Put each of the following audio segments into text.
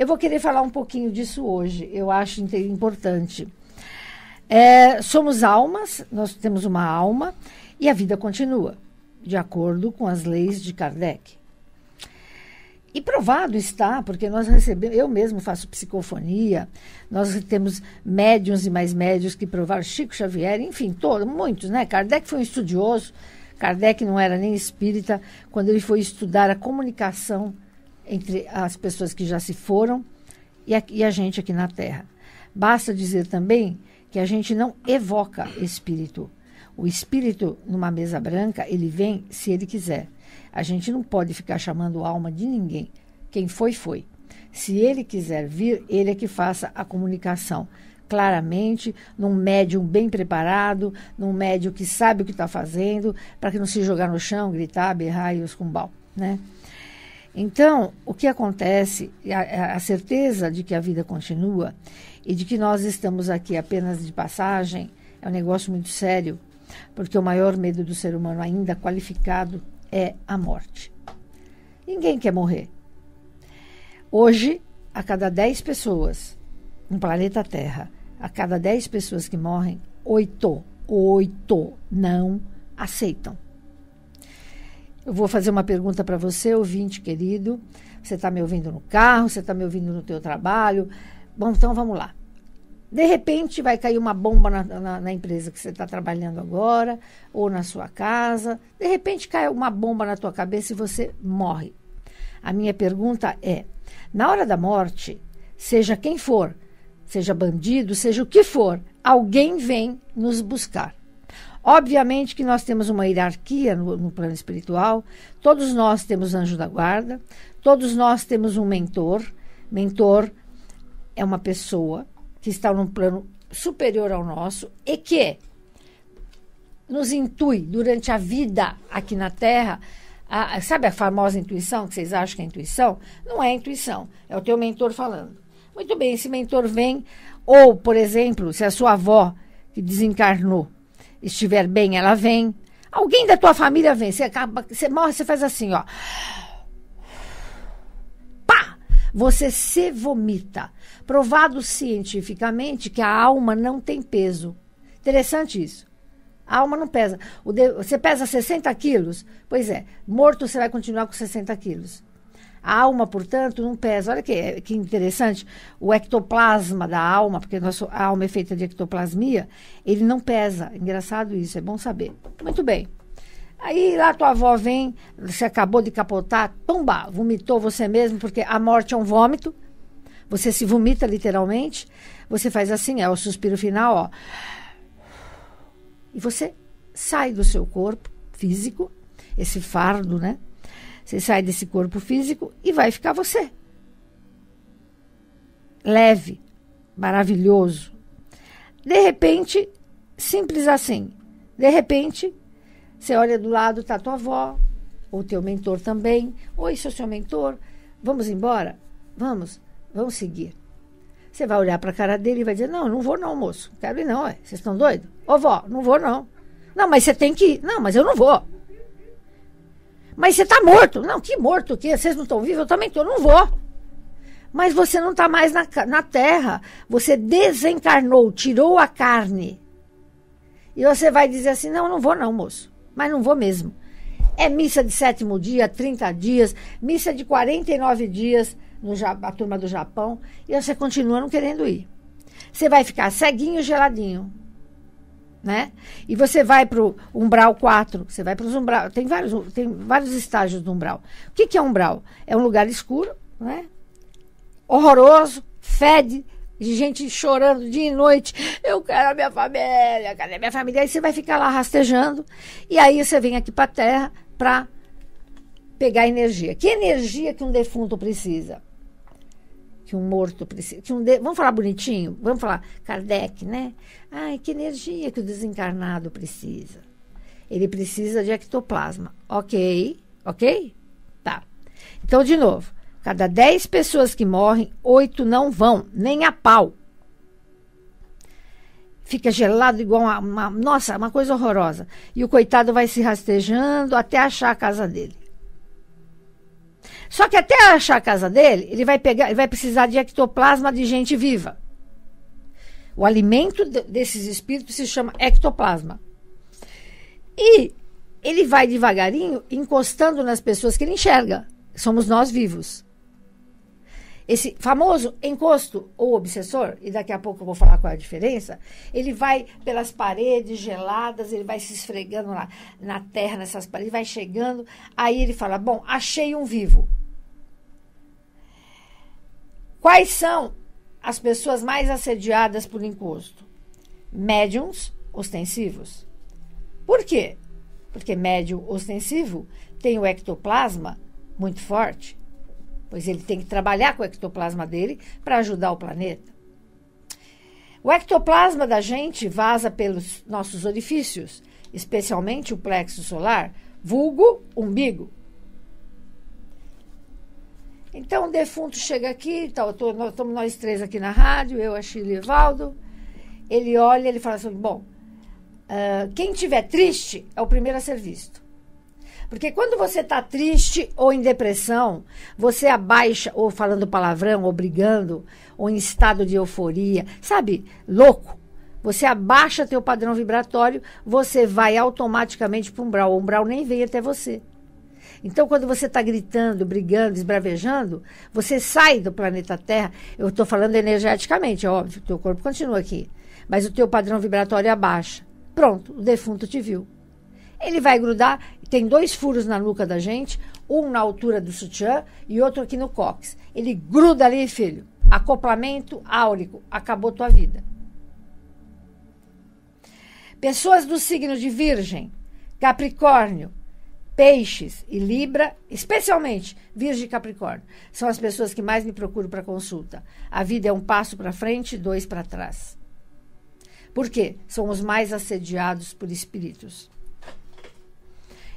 Eu vou querer falar um pouquinho disso hoje, eu acho importante. É, somos almas, nós temos uma alma e a vida continua, de acordo com as leis de Kardec. E provado está, porque nós recebemos, eu mesmo faço psicofonia, nós temos médiums e mais médiums que provaram, Chico Xavier, enfim, todos, muitos, né? Kardec foi um estudioso, Kardec não era nem espírita, quando ele foi estudar a comunicação entre as pessoas que já se foram e a, e a gente aqui na Terra. Basta dizer também que a gente não evoca espírito. O espírito numa mesa branca, ele vem se ele quiser. A gente não pode ficar chamando alma de ninguém. Quem foi, foi. Se ele quiser vir, ele é que faça a comunicação claramente, num médium bem preparado, num médium que sabe o que está fazendo, para que não se jogar no chão, gritar, berrar e os cumbal, né? Então, o que acontece, a, a, certeza de que a vida continua e de que nós estamos aqui apenas de passagem, é um negócio muito sério, porque o maior medo do ser humano, ainda qualificado, é a morte. Ninguém quer morrer. Hoje, a cada 10 pessoas no planeta Terra, a cada 10 pessoas que morrem, oito, oito não aceitam. Eu vou fazer uma pergunta para você, ouvinte querido. Você está me ouvindo no carro, você está me ouvindo no teu trabalho. Bom, então vamos lá. De repente vai cair uma bomba na, na, na empresa que você está trabalhando agora, ou na sua casa. De repente cai uma bomba na tua cabeça e você morre. A minha pergunta é: na hora da morte, seja quem for, seja bandido, seja o que for, alguém vem nos buscar. Obviamente que nós temos uma hierarquia no, no, plano espiritual, todos nós temos anjo da guarda, todos nós temos um mentor. Mentor é uma pessoa que está num plano superior ao nosso e que nos intui durante a vida aqui na Terra. A, sabe a famosa intuição que vocês acham que é intuição? Não é intuição, é o teu mentor falando. Muito bem, esse mentor vem, ou, por exemplo, se a sua avó que desencarnou estiver bem, ela vem. Alguém da tua família vem. Você acaba, você morre, você faz assim, ó. Pá! Você se vomita. Provado cientificamente que a alma não tem peso. Interessante isso. A alma não pesa. você pesa 60 quilos? Pois é, morto você vai continuar com 60 quilos. A alma, portanto, não pesa. Olha que, que interessante, o ectoplasma da alma, porque nosso, a alma é feita de ectoplasmia, ele não pesa. Engraçado isso, é bom saber. Muito bem. Aí lá tua avó vem, você acabou de capotar, pumba, vomitou você mesmo, porque a morte é um vômito. Você se vomita literalmente. Você faz assim, é o suspiro final, ó. E você sai do seu corpo físico, esse fardo, né? Você sai desse corpo físico e vai ficar você. Leve, maravilhoso. De repente, simples assim. De repente, você olha do lado, tá tua avó, ou teu mentor também. Oi, sou seu mentor. Vamos embora? Vamos, vamos seguir. Você vai olhar para a cara dele e vai dizer: Não, não vou não, moço. Quero ir não, é. Vocês estão doidos? Ô, vó, não vou não. Não, mas você tem que ir. Não, mas eu não vou. Mas você está morto. Não, que morto que Vocês não estão vivos? Eu também estou. Não vou. Mas você não está mais na, na terra. Você desencarnou, tirou a carne. E você vai dizer assim: não, não vou, não, moço. Mas não vou mesmo. É missa de sétimo dia, 30 dias, missa de 49 dias no a turma do Japão, e você continua não querendo ir. Você vai ficar ceguinho, geladinho né? E você vai para o umbral 4, você vai para os umbral, tem vários, tem vários estágios do umbral. O que, que é umbral? É um lugar escuro, né? horroroso, fede, de gente chorando dia e noite. Eu quero a minha família, cadê minha família? Aí você vai ficar lá rastejando e aí você vem aqui para a terra para pegar energia. Que energia que um defunto precisa? que um morto precisa. Que um de... Vamos falar bonitinho? Vamos falar Kardec, né? Ai, que energia que o desencarnado precisa. Ele precisa de ectoplasma. Ok, ok? Tá. Então, de novo, cada 10 pessoas que morrem, 8 não vão, nem a pau. Fica gelado igual uma, uma. Nossa, uma coisa horrorosa. E o coitado vai se rastejando até achar a casa dele. Só que até achar a casa dele, ele vai pegar, ele vai precisar de ectoplasma de gente viva. O alimento desses espíritos se chama ectoplasma. E ele vai devagarinho encostando nas pessoas que ele enxerga. Somos nós vivos esse famoso encosto ou obsessor, e daqui a pouco eu vou falar qual é a diferença, ele vai pelas paredes geladas, ele vai se esfregando lá na terra, nessas paredes, vai chegando, aí ele fala: Bom, achei um vivo. Quais são as pessoas mais assediadas por encosto? Médiums ostensivos. Por quê? Porque médium ostensivo tem o ectoplasma muito forte pois ele tem que trabalhar com o ectoplasma dele para ajudar o planeta. O ectoplasma da gente vaza pelos nossos orifícios, especialmente o plexo solar, vulgo umbigo. Então o defunto chega aqui, tá, nós, estamos nós três aqui na rádio, eu, a Chile e o Evaldo. Ele olha, ele fala assim: bom, uh, quem tiver triste é o primeiro a ser visto. Porque quando você está triste ou em depressão, você abaixa, ou falando palavrão, ou brigando, ou em estado de euforia, sabe, louco. Você abaixa teu padrão vibratório, você vai automaticamente para o umbral. O umbral nem vem até você. Então, quando você está gritando, brigando, esbravejando, você sai do planeta Terra. Eu estou falando energeticamente, é óbvio, teu corpo continua aqui. Mas o teu padrão vibratório abaixa. Pronto, o defunto te viu. Ele vai grudar, tem dois furos na nuca da gente, um na altura do sutiã e outro aqui no cóccix. Ele gruda ali, filho. Acoplamento áurico, acabou tua vida. Pessoas do signo de Virgem, Capricórnio, Peixes e Libra, especialmente Virgem e Capricórnio, são as pessoas que mais me procuram para consulta. A vida é um passo para frente e dois para trás. Por quê? São os mais assediados por espíritos.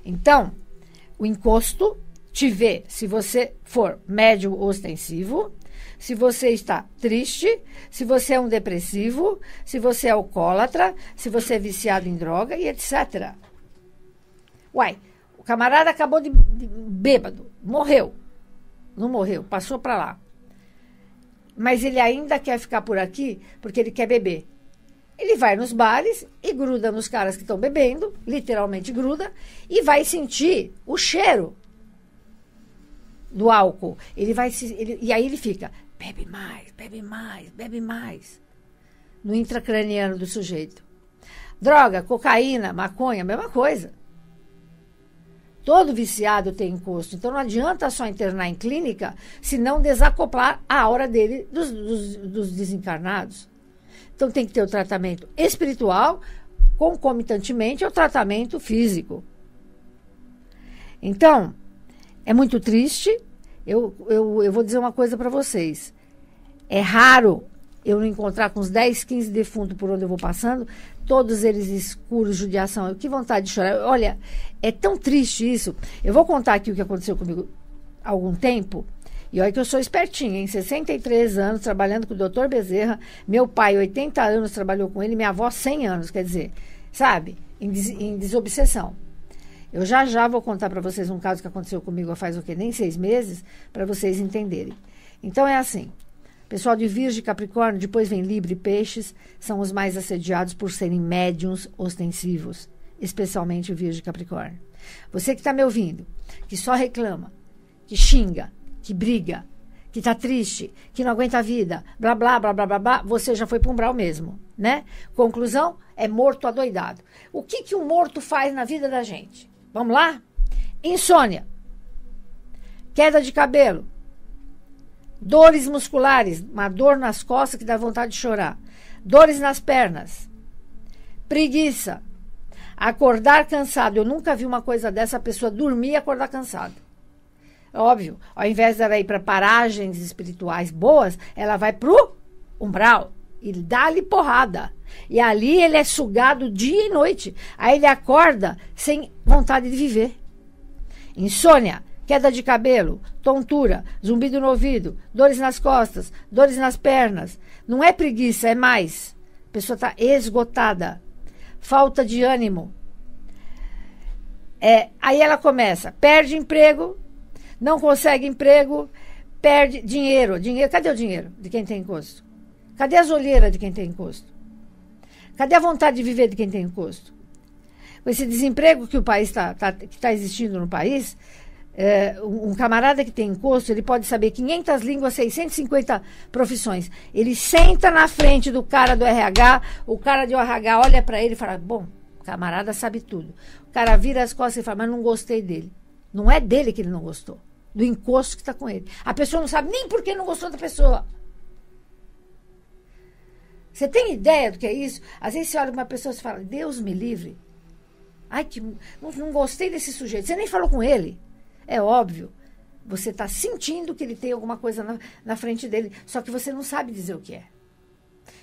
Então, o encosto te vê se você for médio ostensivo, se você está triste, se você é um depressivo, se você é alcoólatra, se você é viciado em droga e etc. Uai, o camarada acabou de, de bêbado, morreu. Não morreu, passou para lá. Mas ele ainda quer ficar por aqui porque ele quer beber. Ele vai nos bares e gruda nos caras que estão bebendo, literalmente gruda, e vai sentir o cheiro do álcool. Ele vai se, ele, e aí ele fica, bebe mais, bebe mais, bebe mais. No intracraniano do sujeito. Droga, cocaína, maconha, mesma coisa. Todo viciado tem encosto. Então não adianta só internar em clínica se não desacoplar a aura dele dos, dos, dos desencarnados. Então tem que ter o tratamento espiritual concomitantemente ao tratamento físico. Então, é muito triste. Eu, eu, eu vou dizer uma coisa para vocês. É raro eu não encontrar com uns 10, 15 defuntos por onde eu vou passando, todos eles escuros, judiação. Que vontade de chorar. Olha, é tão triste isso. Eu vou contar aqui o que aconteceu comigo há algum tempo. E olha que eu sou espertinha, em 63 anos, trabalhando com o doutor Bezerra. Meu pai, 80 anos, trabalhou com ele. Minha avó, 100 anos, quer dizer, sabe? Em, des em desobsessão. Eu já já vou contar para vocês um caso que aconteceu comigo há faz o quê? Nem seis meses, para vocês entenderem. Então é assim. Pessoal de Virgem, Capricórnio, depois vem Libra e Peixes, são os mais assediados por serem médiums ostensivos, especialmente o Virgem Capricórnio. Você que está me ouvindo, que só reclama, que xinga, que briga, que está triste, que não aguenta a vida, blá, blá, blá, blá, blá, blá, você já foi para um umbral mesmo, né? Conclusão, é morto adoidado. O que, que um morto faz na vida da gente? Vamos lá? Insônia, queda de cabelo, dores musculares, uma dor nas costas que dá vontade de chorar, dores nas pernas, preguiça, acordar cansado. Eu nunca vi uma coisa dessa, a pessoa dormir e acordar cansado. Óbvio, ao invés dela ir para paragens espirituais boas, ela vai pro umbral e dá-lhe porrada. E ali ele é sugado dia e noite. Aí ele acorda sem vontade de viver. Insônia, queda de cabelo, tontura, zumbido no ouvido, dores nas costas, dores nas pernas. Não é preguiça, é mais. A pessoa está esgotada. Falta de ânimo. É, aí ela começa, perde emprego, não consegue emprego, perde dinheiro. dinheiro. Cadê o dinheiro de quem tem custo? Cadê as olheiras de quem tem custo? Cadê a vontade de viver de quem tem custo? Esse desemprego que o país está tá, que tá existindo no país, é, um camarada que tem encosto, ele pode saber 500 línguas, 650 profissões. Ele senta na frente do cara do RH, o cara do RH olha para ele e fala: Bom, camarada sabe tudo. O cara vira as costas e fala: Mas não gostei dele. Não é dele que ele não gostou do encosto que está com ele. A pessoa não sabe nem por que não gostou da pessoa. Você tem ideia do que é isso? Às vezes você olha para uma pessoa e fala, Deus me livre. Ai, que não, não gostei desse sujeito. Você nem falou com ele. É óbvio. Você está sentindo que ele tem alguma coisa na, na frente dele, só que você não sabe dizer o que é.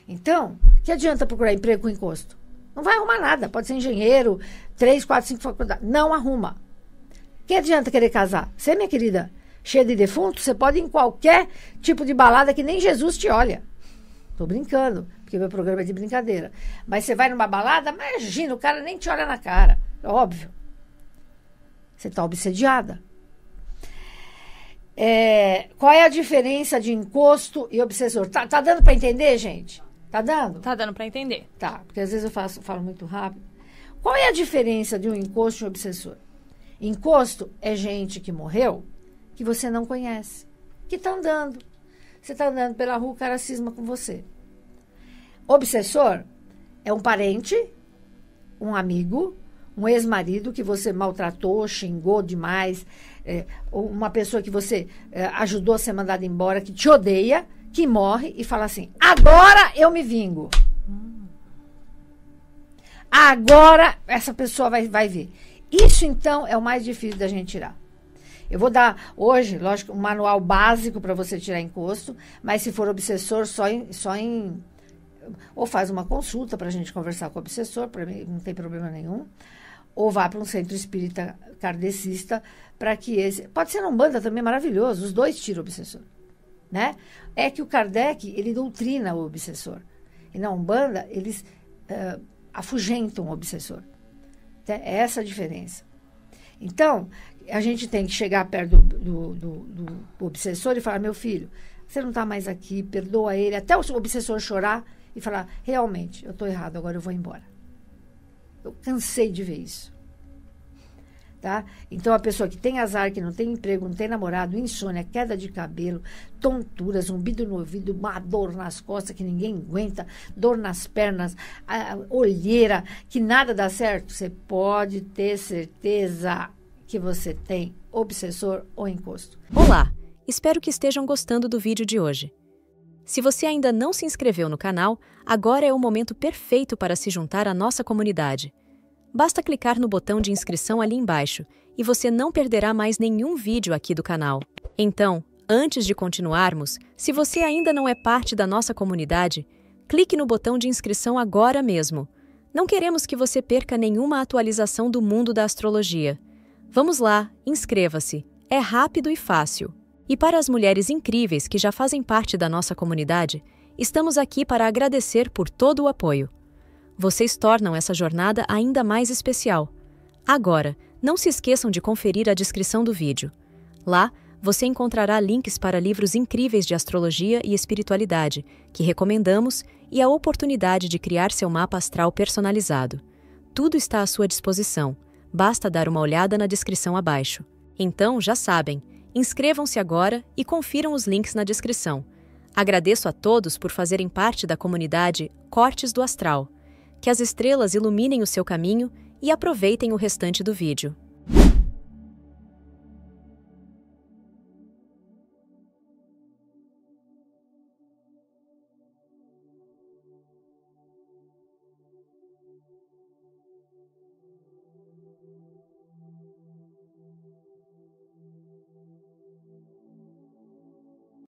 Então, que adianta procurar emprego com encosto? Não vai arrumar nada. Pode ser engenheiro, três, quatro, cinco faculdades. Não arruma. Que adianta querer casar? Você, minha querida, cheia de defunto, você pode ir em qualquer tipo de balada que nem Jesus te olha. Tô brincando, porque meu programa é de brincadeira. Mas você vai numa balada, imagina, o cara nem te olha na cara. É óbvio. Você está obsediada. É, qual é a diferença de encosto e obsessor? Tá, tá dando para entender, gente? Tá dando? Tá dando para entender. Tá, porque às vezes eu faço, falo muito rápido. Qual é a diferença de um encosto e um obsessor? Encosto é gente que morreu que você não conhece, que está andando. Você está andando pela rua, o cara cisma com você. Obsessor é um parente, um amigo, um ex-marido que você maltratou, xingou demais, é, uma pessoa que você é, ajudou a ser mandada embora, que te odeia, que morre e fala assim: agora eu me vingo. Hum. Agora essa pessoa vai, vai ver. Isso, então, é o mais difícil da gente tirar. Eu vou dar hoje, lógico, um manual básico para você tirar encosto, mas se for obsessor, só em, só em. Ou faz uma consulta para a gente conversar com o obsessor, para mim não tem problema nenhum. Ou vá para um centro espírita kardecista para que esse. Pode ser na Umbanda também, maravilhoso, os dois tiram o obsessor. Né? É que o Kardec, ele doutrina o obsessor. E na Umbanda, eles uh, afugentam o obsessor. É essa a diferença. Então, a gente tem que chegar perto do, do, do, do obsessor e falar: meu filho, você não está mais aqui, perdoa ele. Até o obsessor chorar e falar: realmente, eu estou errado, agora eu vou embora. Eu cansei de ver isso. Tá? Então, a pessoa que tem azar, que não tem emprego, não tem namorado, insônia, queda de cabelo, tonturas, zumbido no ouvido, uma dor nas costas que ninguém aguenta, dor nas pernas, olheira, que nada dá certo, você pode ter certeza que você tem obsessor ou encosto. Olá, espero que estejam gostando do vídeo de hoje. Se você ainda não se inscreveu no canal, agora é o momento perfeito para se juntar à nossa comunidade. Basta clicar no botão de inscrição ali embaixo e você não perderá mais nenhum vídeo aqui do canal. Então, antes de continuarmos, se você ainda não é parte da nossa comunidade, clique no botão de inscrição agora mesmo. Não queremos que você perca nenhuma atualização do mundo da astrologia. Vamos lá, inscreva-se. É rápido e fácil. E para as mulheres incríveis que já fazem parte da nossa comunidade, estamos aqui para agradecer por todo o apoio. Vocês tornam essa jornada ainda mais especial. Agora, não se esqueçam de conferir a descrição do vídeo. Lá, você encontrará links para livros incríveis de astrologia e espiritualidade, que recomendamos, e a oportunidade de criar seu mapa astral personalizado. Tudo está à sua disposição, basta dar uma olhada na descrição abaixo. Então, já sabem, inscrevam-se agora e confiram os links na descrição. Agradeço a todos por fazerem parte da comunidade Cortes do Astral que as estrelas iluminem o seu caminho e aproveitem o restante do vídeo.